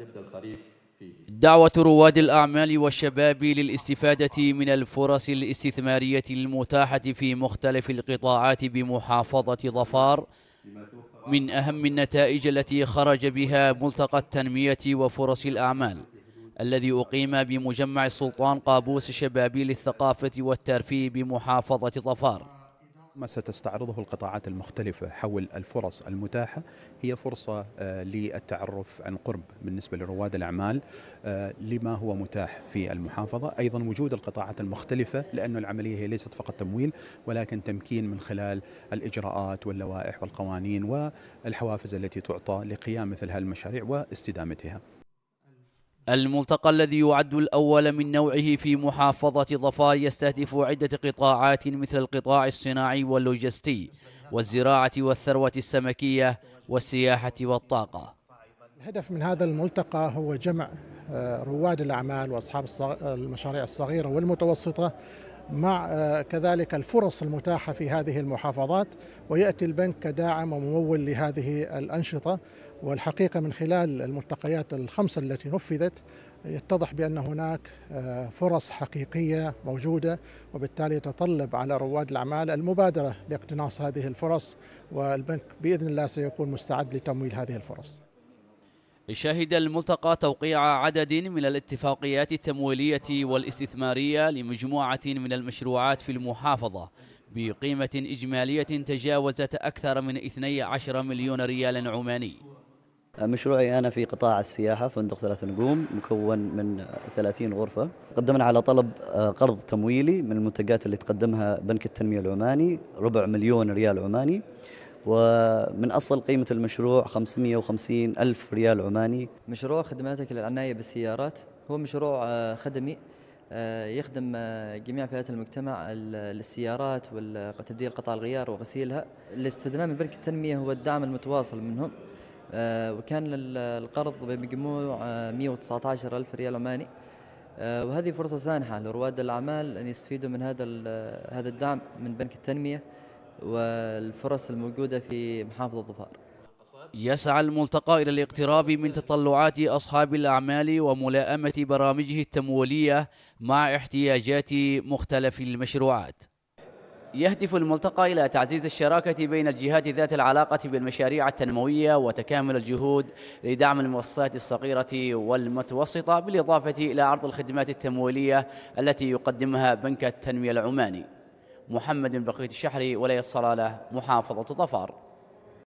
الخريف دعوة رواد الأعمال والشباب للاستفادة من الفرص الاستثمارية المتاحة في مختلف القطاعات بمحافظة ظفار من أهم النتائج التي خرج بها ملتقى التنمية وفرص الأعمال الذي أقيم بمجمع السلطان قابوس الشبابي للثقافة والترفيه بمحافظة ظفار ما ستستعرضه القطاعات المختلفة حول الفرص المتاحة هي فرصة آه، للتعرف عن قرب بالنسبة لرواد الأعمال آه، لما هو متاح في المحافظة أيضا وجود القطاعات المختلفة لأن العملية هي ليست فقط تمويل ولكن تمكين من خلال الإجراءات واللوائح والقوانين والحوافز التي تعطى لقيام مثل هذه المشاريع واستدامتها الملتقى الذي يعد الأول من نوعه في محافظة ظفار يستهدف عدة قطاعات مثل القطاع الصناعي واللوجستي والزراعة والثروة السمكية والسياحة والطاقة الهدف من هذا الملتقى هو جمع آه، رواد الأعمال وأصحاب المشاريع الصغيرة والمتوسطة مع آه، كذلك الفرص المتاحة في هذه المحافظات ويأتي البنك كداعم وممول لهذه الأنشطة والحقيقة من خلال الملتقيات الخمسة التي نفذت يتضح بأن هناك آه، فرص حقيقية موجودة وبالتالي يتطلب على رواد الأعمال المبادرة لاقتناص هذه الفرص والبنك بإذن الله سيكون مستعد لتمويل هذه الفرص شهد الملتقى توقيع عدد من الاتفاقيات التمويلية والاستثمارية لمجموعة من المشروعات في المحافظة بقيمة إجمالية تجاوزت أكثر من 12 مليون ريال عماني مشروعي أنا في قطاع السياحة فندق ثلاث نجوم مكون من 30 غرفة قدمنا على طلب آه، قرض تمويلي من المنتجات اللي تقدمها بنك التنمية العماني ربع مليون ريال عماني ومن أصل قيمة المشروع 550 ألف ريال عماني مشروع خدماتك للعناية بالسيارات هو مشروع آه، خدمي آه، يخدم آه، جميع فئات المجتمع للسيارات وتبديل قطع الغيار وغسيلها اللي استفدناه من بنك التنمية هو الدعم المتواصل منهم وكان القرض بمجموع 119 ألف ريال عماني وهذه فرصة سانحة لرواد الأعمال أن يستفيدوا من هذا هذا الدعم من بنك التنمية والفرص الموجودة في محافظة ظفار يسعى الملتقى إلى الاقتراب من تطلعات أصحاب الأعمال وملائمة برامجه التمويلية مع احتياجات مختلف المشروعات يهدف الملتقى إلى تعزيز الشراكة بين الجهات ذات العلاقة بالمشاريع التنموية وتكامل الجهود لدعم المؤسسات الصغيرة والمتوسطة بالإضافة إلى عرض الخدمات التمويلية التي يقدمها بنك التنمية العماني محمد بن بقية الشحري ولاية صلالة محافظة ظفار